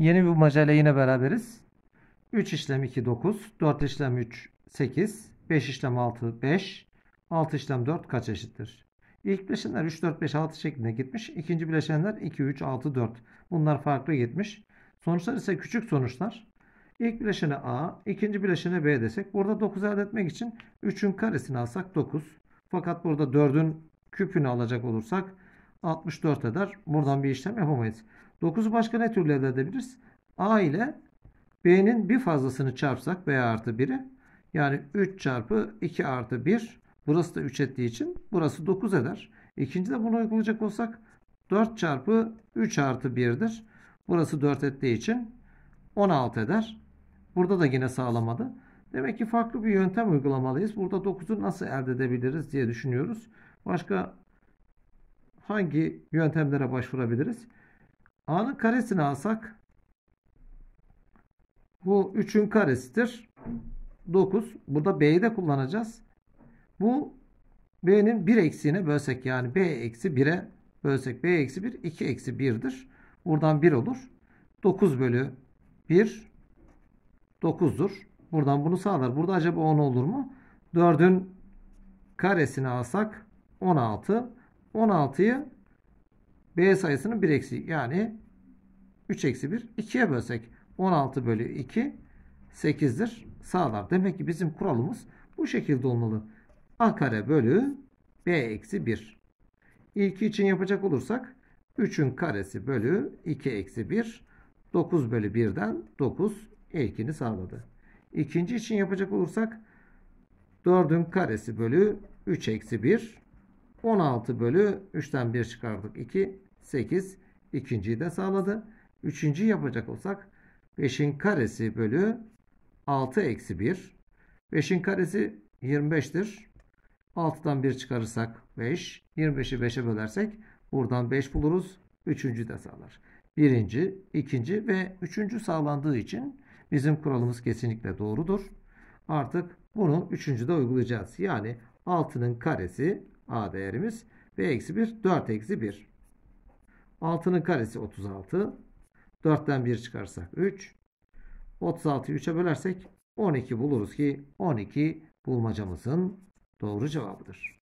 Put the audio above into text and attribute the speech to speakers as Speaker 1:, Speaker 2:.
Speaker 1: Yeni bir macale yine beraberiz. 3 işlem 2 9, 4 işlem 3 8, 5 işlem 6 5, 6 işlem 4 kaç eşittir? İlk bileşenler 3 4 5 6 şeklinde gitmiş. İkinci bileşenler 2 3 6 4. Bunlar farklı gitmiş. Sonuçlar ise küçük sonuçlar. İlk bileşene A, ikinci bileşene B desek. Burada 9 elde etmek için 3'ün karesini alsak 9. Fakat burada 4'ün küpünü alacak olursak 64 eder. Buradan bir işlem yapamayız. 9'u başka ne türlü elde edebiliriz? A ile B'nin bir fazlasını çarpsak B artı 1'i yani 3 çarpı 2 artı 1 burası da 3 ettiği için burası 9 eder. İkinci de bunu uygulayacak olsak 4 çarpı 3 artı 1'dir. Burası 4 ettiği için 16 eder. Burada da yine sağlamadı. Demek ki farklı bir yöntem uygulamalıyız. Burada 9'u nasıl elde edebiliriz diye düşünüyoruz. Başka hangi yöntemlere başvurabiliriz? A'nın karesini alsak bu 3'ün karesidir. 9. Burada B'yi de kullanacağız. Bu B'nin 1 eksiğine bölsek yani B eksi 1'e bölsek B eksi 1 2 eksi 1'dir. Buradan 1 olur. 9 bölü 1 9'dur. Buradan bunu sağlar. Burada acaba 10 olur mu? 4'ün karesini alsak 16. 16'yı B sayısının 1 eksi yani 3 eksi 1 2'ye bölsek 16 bölü 2 8'dir sağlar. Demek ki bizim kuralımız bu şekilde olmalı. A kare bölü B eksi 1. İlki için yapacak olursak 3'ün karesi bölü 2 eksi 1 9 bölü 1'den 9 ilkini sağladı. İkinci için yapacak olursak 4'ün karesi bölü 3 eksi 1 16 bölü 3'ten 1 çıkardık 2 8 ikinciyi de sağladı. Üçüncü yapacak olsak 5'in karesi bölü 6 eksi 1. 5'in karesi 25'tir. 6'dan 1 çıkarırsak 5. 25'i 5'e bölersek buradan 5 buluruz. Üçüncü de sağlar. Birinci, ikinci ve üçüncü sağlandığı için bizim kuralımız kesinlikle doğrudur. Artık bunu üçüncüde uygulayacağız. Yani 6'nın karesi a değerimiz ve eksi 1 4 eksi 1. 6'nın karesi 36. 4'ten 1 çıkarsak 3. 36'yı 3'e bölersek 12 buluruz ki 12 bulmacamızın doğru cevabıdır.